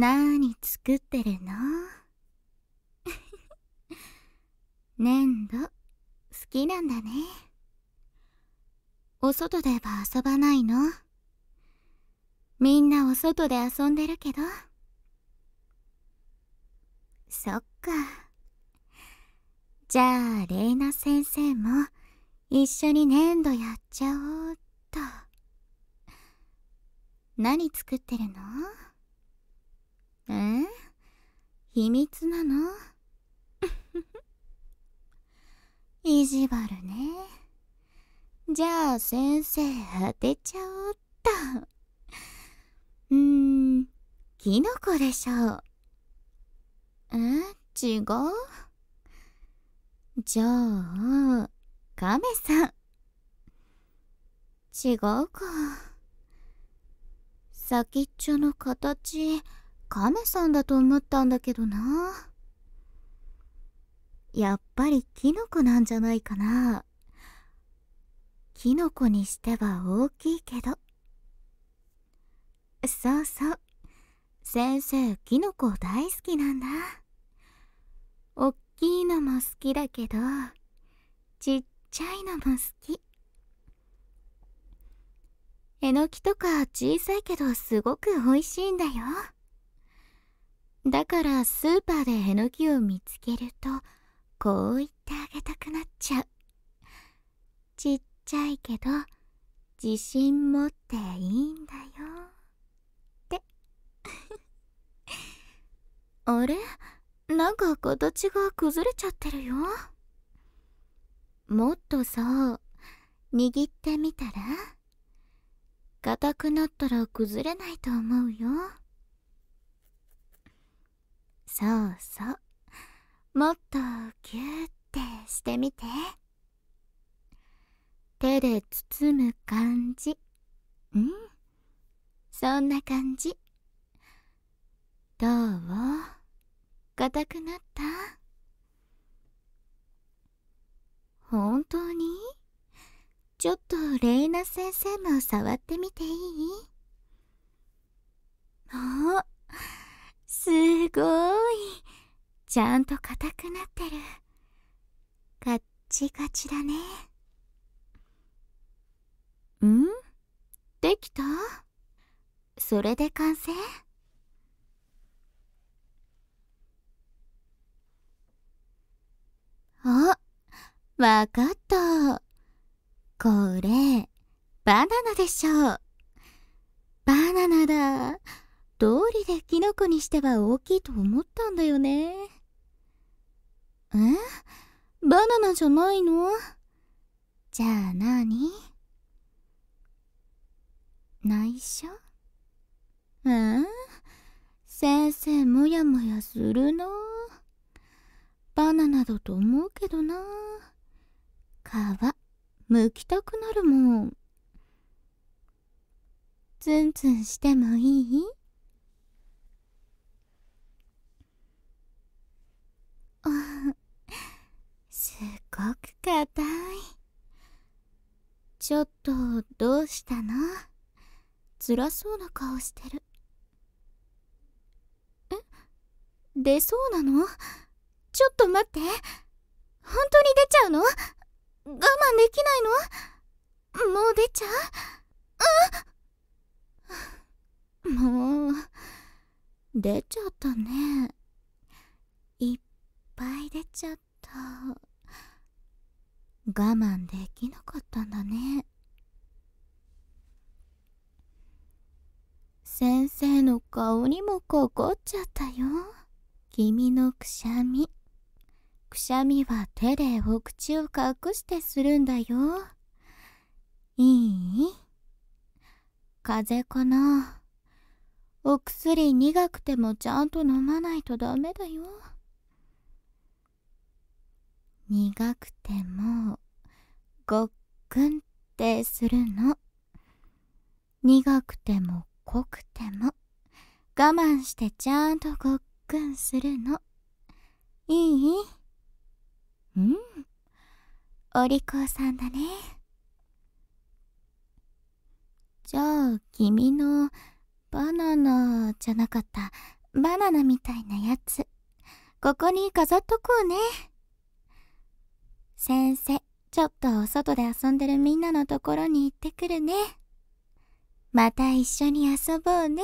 何作ってるの 粘土好きなんだねお外では遊ばないのみんなお外で遊んでるけどそっかじゃあ玲奈先生も一緒に粘土やっちゃおうっと何作ってるのん秘密なの 意地悪ねじゃあ先生当てちゃおっとうーんキノコでしょうえ違うじゃあカメさん違うか先っちょの形カメさんだと思ったんだけどなやっぱりキノコなんじゃないかなキノコにしては大きいけどそうそう先生キノコ大好きなんだおっきいのも好きだけどちっちゃいのも好きえのきとか小さいけどすごく美味しいんだよ。だからスーパーでえのきを見つけるとこう言ってあげたくなっちゃうちっちゃいけど自信持っていいんだよって あれなんか形が崩れちゃってるよもっとさ握ってみたら硬くなったら崩れないと思うよそうそうもっとギューってしてみて手で包む感じうんそんな感じどう硬くなった本当にちょっとレイナ先生も触ってみていいおすごい。ちゃんと硬くなってる。カッチカチだね。んできたそれで完成あ、わかった。これ、バナナでしょう。バナナだ。どうりでキノコにしては大きいと思ったんだよね。えバナナじゃないのじゃあ何内緒え先生もやもやするな。バナナだと思うけどな。皮、剥きたくなるもん。ツンツンしてもいい硬い。ちょっと、どうしたの辛そうな顔してる。え出そうなのちょっと待って。本当に出ちゃうの我慢できないのもう出ちゃうあもう、出ちゃったね。いっぱい出ちゃった。我慢できなかったんだね先生の顔にもかかっちゃったよ君のくしゃみくしゃみは手でお口を隠してするんだよいい風邪かなお薬苦くてもちゃんと飲まないとダメだよ苦くてもごっくんってするの苦くても濃くても我慢してちゃんとごっくんするのいいうんお利口さんだねじゃあ君のバナナじゃなかったバナナみたいなやつここに飾っとこうね先生ちょっとお外で遊んでるみんなのところに行ってくるね。また一緒に遊ぼうね。